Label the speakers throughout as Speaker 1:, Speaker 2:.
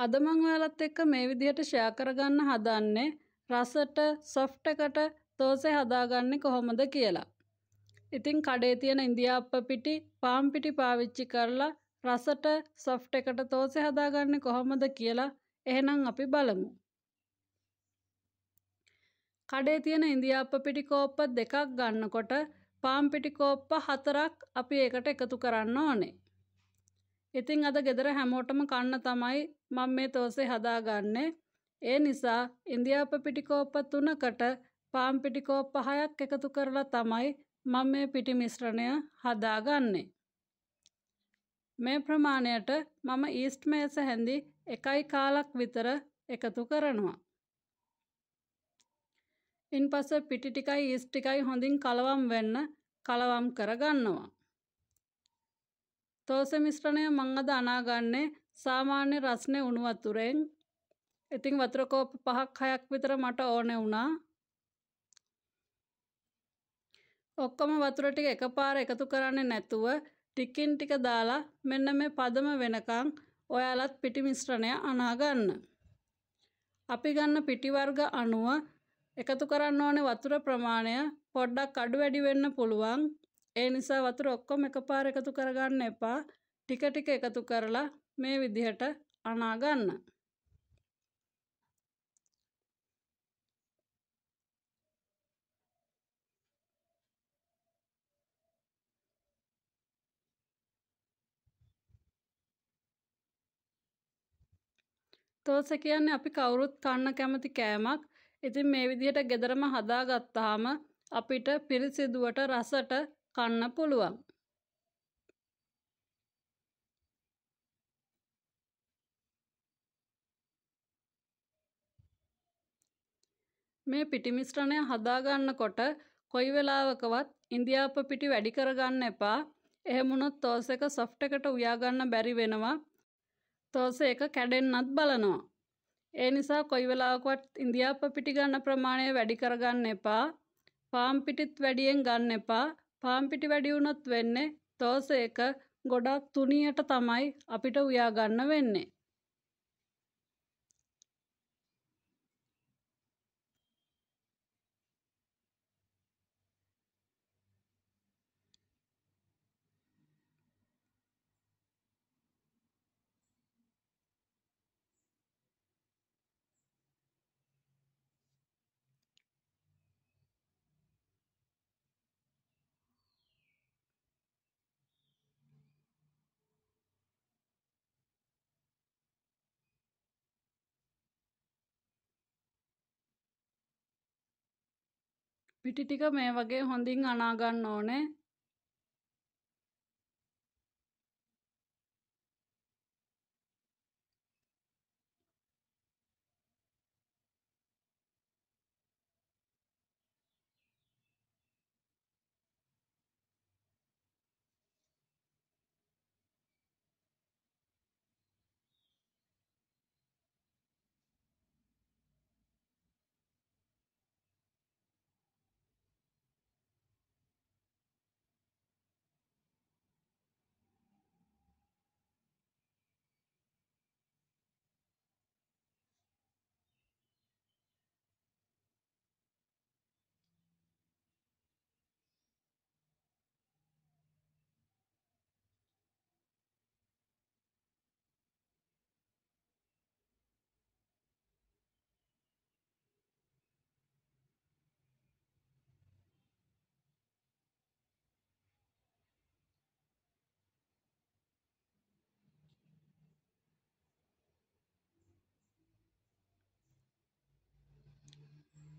Speaker 1: අද මං ඔයාලත් එක්ක මේ විදිහට ෂෙයා කරගන්න හදන්නේ රසට සොෆ්ට් එකට තෝසේ හදාගන්නේ කොහොමද කියලා. ඉතින් කඩේ තියෙන ඉන්දියාප්ප පිටි, පාම් පිටි පාවිච්චි කරලා රසට සොෆ්ට් එකට තෝසේ හදාගන්නේ කොහොමද කියලා එහෙනම් අපි බලමු. කඩේ තියෙන ඉන්දියාප්ප පිටි කෝප්ප දෙකක් ගන්නකොට පාම් පිටි කෝප්ප හතරක් අපි ඒකට එකතු කරන්න ඕනේ. ඉතින් අද ගෙදර හැමෝටම කන්න තමයි මම මේ තෝසේ හදාගන්නේ. ඒ නිසා ඉන්දියාප පිටිකෝප්ප තුනකට පාම් පිටිකෝප්ප හයක් එකතු කරලා තමයි මම මේ පිටි මිශ්‍රණය හදාගන්නේ. මේ ප්‍රමාණයට මම ඊස්ට් මේස හැඳි එකයි කාලක් විතර එකතු කරනවා. ඉන්පස්සේ පිටි ටිකයි ඊස්ට් ටිකයි හොඳින් කලවම් වෙන්න කලවම් කරගන්නවා. තෝස මිශ්‍රණය මං අද අනාගන්නේ සාමාන්‍ය රස්නේ උණු වතුරෙන්. ඉතින් වතුර කෝප පහක් හයක් විතර මට ඕනේ වුණා. ඔක්කොම වතුර ටික එකපාර එකතු කරන්නේ නැතුව ටිකින් ටික දාලා මෙන්න මේ පදම වෙනකන් ඔයාලත් පිටි මිශ්‍රණය අනා ගන්න. අපි ගන්න පිටි වර්ග අනුව එකතු කරන්න ඕනේ වතුර ප්‍රමාණය පොඩ්ඩක් අඩු වැඩි වෙන්න පුළුවන්. ඒ නිසා වතුර ඔක්කොම එකපාර එකතු කරගන්න එපා. ටික ටික එකතු කරලා මේ විදිහට අනා ගන්න. තෝස කියන්නේ අපි කවුරුත් කන්න කැමති කෑමක්. ඉතින් මේ විදිහට ගෙදරම හදාගත්තාම අපිට පිරිසිදුවට රසට කන්න පුළුවන්. මේ පිටි මිශ්‍රණය හදා ගන්නකොට කොයි වෙලාවකවත් ඉන්දියාප පිටි වැඩි කරගන්න එපා. එහෙම වුණොත් තෝස් එක සොෆ්ට් එකට උයා ගන්න බැරි වෙනවා. තෝස් එක කැඩෙන්නත් බලනවා. ඒ නිසා කොයි වෙලාවකවත් ඉන්දියාප පිටි ගන්න ප්‍රමාණය වැඩි කරගන්න එපා. පාම් පිටිත් වැඩියෙන් ගන්න එපා. පාම්පිටි වැඩි වුණොත් වෙන්නේ දවස එක ගොඩක් තුනියට තමයි අපිට උයාගන්න වෙන්නේ. පිටි ටික මේ වගේ හොඳින් අනා ගන්න ඕනේ.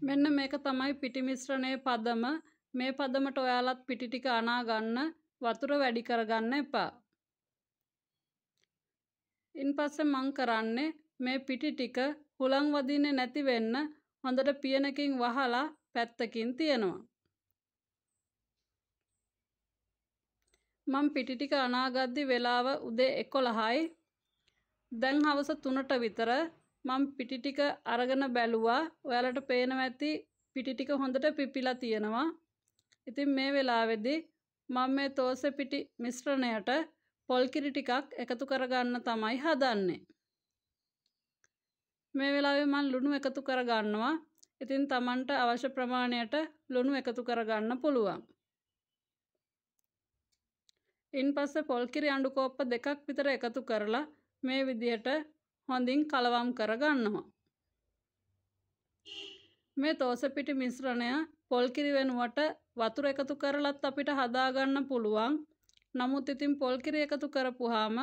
Speaker 1: මෙන්න මේක තමයි පිටි මිශ්‍රණයේ පදම. මේ පදමට ඔයාලත් පිටි ටික අනා ගන්න, වතුර වැඩි කරගන්න එපා. ඉන්පස්සේ මම කරන්නේ මේ පිටි ටික හුලං වදින්නේ නැති වෙන්න හොඳට පියනකින් වහලා පැත්තකින් තියනවා. මම පිටි ටික අනාගද්දි වෙලාව උදේ 11යි. දැන් හවස 3ට විතර මම පිටි ටික අරගෙන බැලුවා. ඔයාලට පේනවා ඇති පිටි ටික හොඳට පිපිලා තියෙනවා. ඉතින් මේ වෙලාවේදී මම මේ තෝසෙ පිටි මිශ්‍රණයට පොල් කිරි ටිකක් එකතු කරගන්න තමයි හදන්නේ. මේ වෙලාවේ මම ලුණු එකතු කරගන්නවා. ඉතින් Tamanට අවශ්‍ය ප්‍රමාණයට ලුණු එකතු කරගන්න පුළුවන්. ඉන් පස්සේ පොල් කිරි අඬු කෝප්ප දෙකක් විතර එකතු කරලා මේ විදිහට හොඳින් කලවම් කරගන්නවා. මේ තෝසපිටි මිශ්‍රණය පොල් කිරි වෙනුවට වතුර එකතු කරලත් අපිට හදාගන්න පුළුවන්. නමුත් ඉතින් පොල් කිරි එකතු කරපුවාම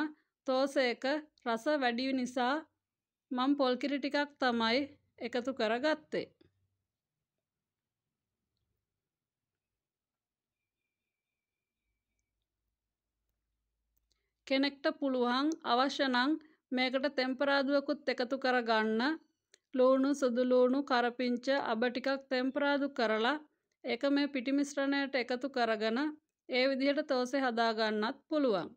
Speaker 1: තෝසයක රස වැඩි නිසා මම පොල් කිරි ටිකක් තමයි එකතු කරගත්තේ. කෙනෙක්ට පුළුවන් අවශ්‍ය නම් මේකට තෙම්පරාදුවකුත් එකතු කරගන්න ලූණු සුදු ලූණු කරපිංච අබ ටිකක් තෙම්පරාදු කරලා ඒක මේ පිටි මිශ්‍රණයට එකතු කරගෙන ඒ විදිහට තෝසේ හදා ගන්නත් පුළුවන්.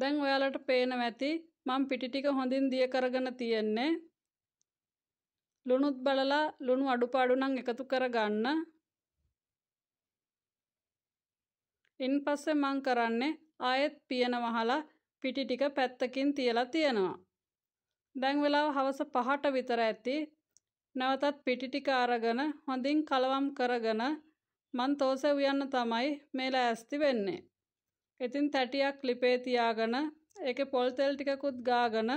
Speaker 1: දැන් ඔයාලට පේනවා ඇති මම පිටි ටික හොඳින් දිය කරගෙන තියෙන්නේ ලුණුත් බලලා ලුණු අඩුපාඩු නම් එකතු කරගන්න. ඉන්පස්සේ මං කරන්නේ ආයෙත් පියන වහලා පිටි ටික පැත්තකින් තියලා තියෙනවා. දැන් වෙලාව හවස 5ට විතර ඇති. නැවතත් පිටි ටික අරගෙන හොඳින් කලවම් කරගෙන මන් තෝසෙ උයන්න තමයි මේ ලෑස්ති වෙන්නේ. ඉතින් තැටියක් ලිපේ තියාගෙන ඒකේ පොල් තෙල් ටිකකුත් ගාගෙන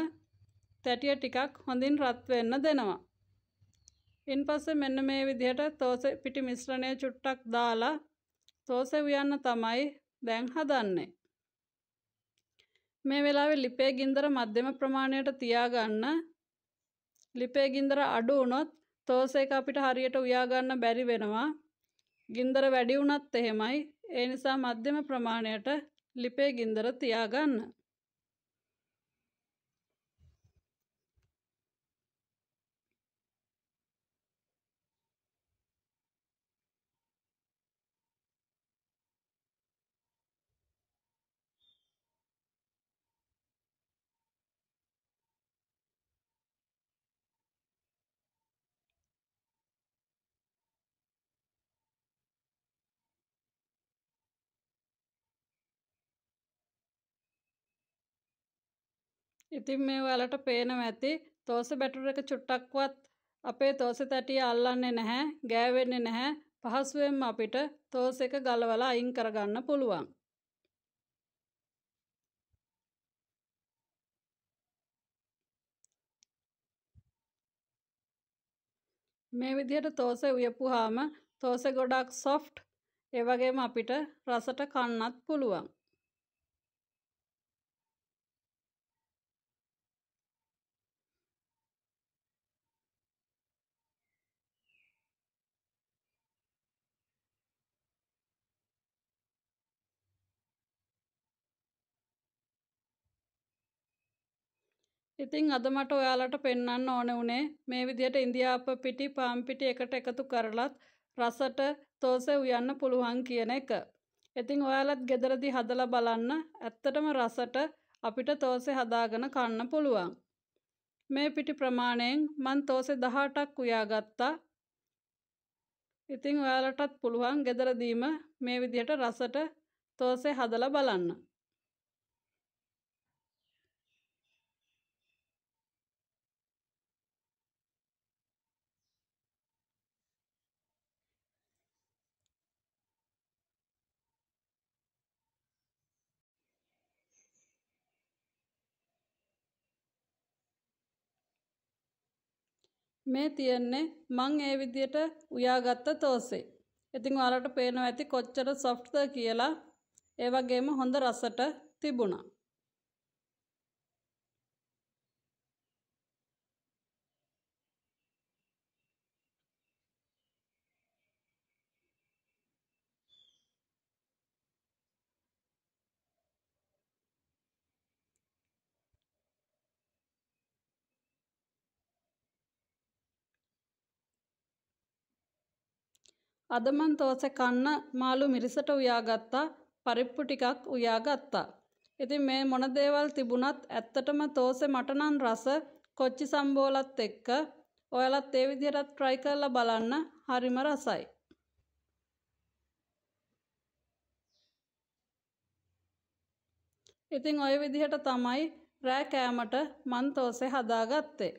Speaker 1: තැටිය ටිකක් හොඳින් රත් වෙන්න දෙනවා. ඉන්පස්සේ මෙන්න මේ විදිහට තෝස පිටි මිශ්‍රණය චුට්ටක් දාලා තෝස උයන්න තමයි දැන් හදන්නේ. මේ වෙලාවේ ලිපේ ගින්දර මධ්‍යම ප්‍රමාණයට තියාගන්න. ලිපේ ගින්දර අඩු වුණොත් තෝස එක අපිට හරියට උයා ගන්න බැරි වෙනවා. ගින්දර වැඩි වුණත් එහෙමයි. ඒ නිසා මධ්‍යම ප්‍රමාණයට ලිපේ ගින්දර තියාගන්න. ඉතින් මේ ඔයාලට පේනව ඇති තෝස බැටර එක චුට්ටක්වත් අපේ තෝස තැටිය අල්ලන්නේ නැහැ, ගෑවෙන්නේ නැහැ. පහසුවෙන්ම අපිට තෝස එක ගලවලා අයින් කරගන්න පුළුවන්. මේ විදිහට තෝස උයපුවාම තෝස ගොඩක් සොෆ්ට් ඒ වගේම අපිට රසට කන්නත් පුළුවන්. ඉතින් අද මට ඔයාලට පෙන්වන්න ඕන වුණේ මේ විදිහට ඉන්දියාප පිටි පාම් පිටි එකට එකතු කරලත් රසට තෝසේ උයන්න පුළුවන් කියන එක. ඉතින් ඔයාලත් ගෙදරදි හදලා බලන්න ඇත්තටම රසට අපිට තෝසේ හදාගෙන කන්න පුළුවන්. මේ පිටි ප්‍රමාණයෙන් මන් තෝසේ 18ක් උයාගත්තා. ඉතින් ඔයාලටත් පුළුවන් ගෙදරදීම මේ විදිහට රසට තෝසේ හදලා බලන්න. මේ තියෙන්නේ මං ඒ විදියට උයාගත්ත තෝසේ. ඉතින් ඔයාලට පේනවා ඇති කොච්චර සොෆ්ට්ද කියලා. ඒ වගේම හොඳ රසට තිබුණා. අදමන් තෝසෙ කන්න මාළු මිරිසට උයාගත්තා පරිප්පු ටිකක් උයාගත්තා. ඉතින් මේ මොන දේවල් තිබුණත් ඇත්තටම තෝසෙ මටනම් රස කොච්චි සම්බෝලත් එක්ක ඔයාලත් ඒ විදිහට try කරලා බලන්න හරිම රසයි. ඉතින් ওই විදිහට තමයි රෑ කෑමට මන් තෝසෙ හදාගත්තේ.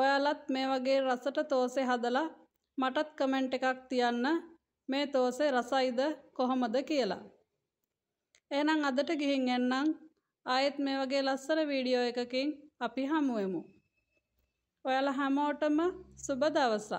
Speaker 1: ඔයාලත් මේ වගේ රසට තෝසෙ හදලා මටත් කමෙන්ට් එකක් තියන්න මේ තෝසේ රසයිද කොහොමද කියලා. එහෙනම් අදට ගිහින් එන්නම් ආයෙත් මේ වගේ ලස්සන වීඩියෝ එකකින් අපි හමුවෙමු. ඔයාලා හැමෝටම සුබ දවසක්.